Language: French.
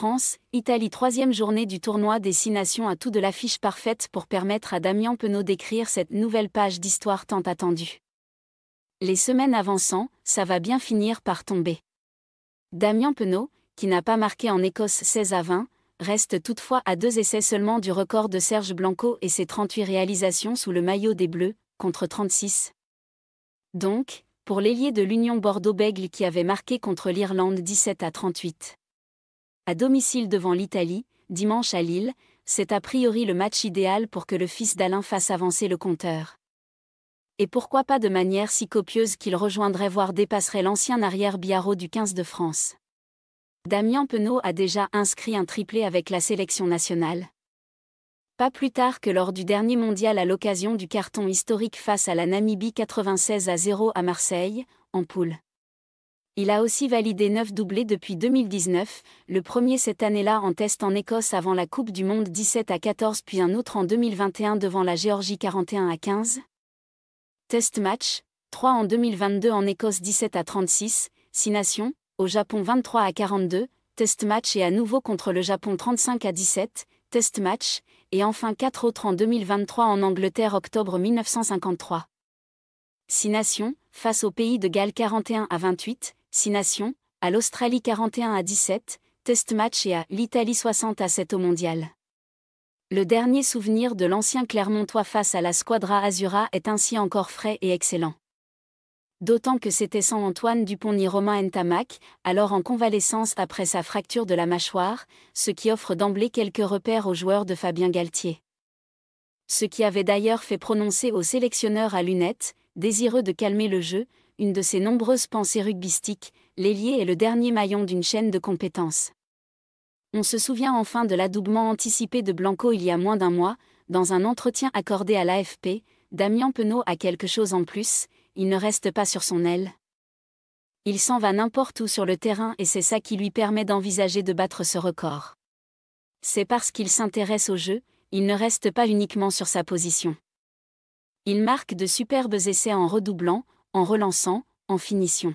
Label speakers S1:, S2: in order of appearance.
S1: France, Italie Troisième journée du tournoi des six nations à tout de l'affiche parfaite pour permettre à Damien Penaud d'écrire cette nouvelle page d'histoire tant attendue. Les semaines avançant, ça va bien finir par tomber. Damien Penaud, qui n'a pas marqué en Écosse 16 à 20, reste toutefois à deux essais seulement du record de Serge Blanco et ses 38 réalisations sous le maillot des Bleus, contre 36. Donc, pour l'ailier de l'Union Bordeaux-Bègle qui avait marqué contre l'Irlande 17 à 38 à domicile devant l'Italie, dimanche à Lille, c'est a priori le match idéal pour que le fils d'Alain fasse avancer le compteur. Et pourquoi pas de manière si copieuse qu'il rejoindrait voire dépasserait l'ancien arrière Biarro du 15 de France. Damien Penaud a déjà inscrit un triplé avec la sélection nationale. Pas plus tard que lors du dernier mondial à l'occasion du carton historique face à la Namibie 96 à 0 à Marseille, en poule. Il a aussi validé 9 doublés depuis 2019, le premier cette année-là en test en Écosse avant la Coupe du Monde 17 à 14 puis un autre en 2021 devant la Géorgie 41 à 15. Test match, 3 en 2022 en Écosse 17 à 36, 6 nations, au Japon 23 à 42, test match et à nouveau contre le Japon 35 à 17, test match, et enfin 4 autres en 2023 en Angleterre octobre 1953. 6 nations, face au pays de Galles 41 à 28, 6 nations, à l'Australie 41 à 17, test match et à l'Italie 60 à 7 au mondial. Le dernier souvenir de l'ancien Clermontois face à la Squadra Azura est ainsi encore frais et excellent. D'autant que c'était sans Antoine Dupont ni Romain Ntamak, alors en convalescence après sa fracture de la mâchoire, ce qui offre d'emblée quelques repères aux joueurs de Fabien Galtier. Ce qui avait d'ailleurs fait prononcer au sélectionneur à lunettes, désireux de calmer le jeu, une de ses nombreuses pensées rugbystiques, l'ailier est le dernier maillon d'une chaîne de compétences. On se souvient enfin de l'adoubement anticipé de Blanco il y a moins d'un mois, dans un entretien accordé à l'AFP, Damien Penaud a quelque chose en plus, il ne reste pas sur son aile. Il s'en va n'importe où sur le terrain et c'est ça qui lui permet d'envisager de battre ce record. C'est parce qu'il s'intéresse au jeu, il ne reste pas uniquement sur sa position. Il marque de superbes essais en redoublant, en relançant, en finition.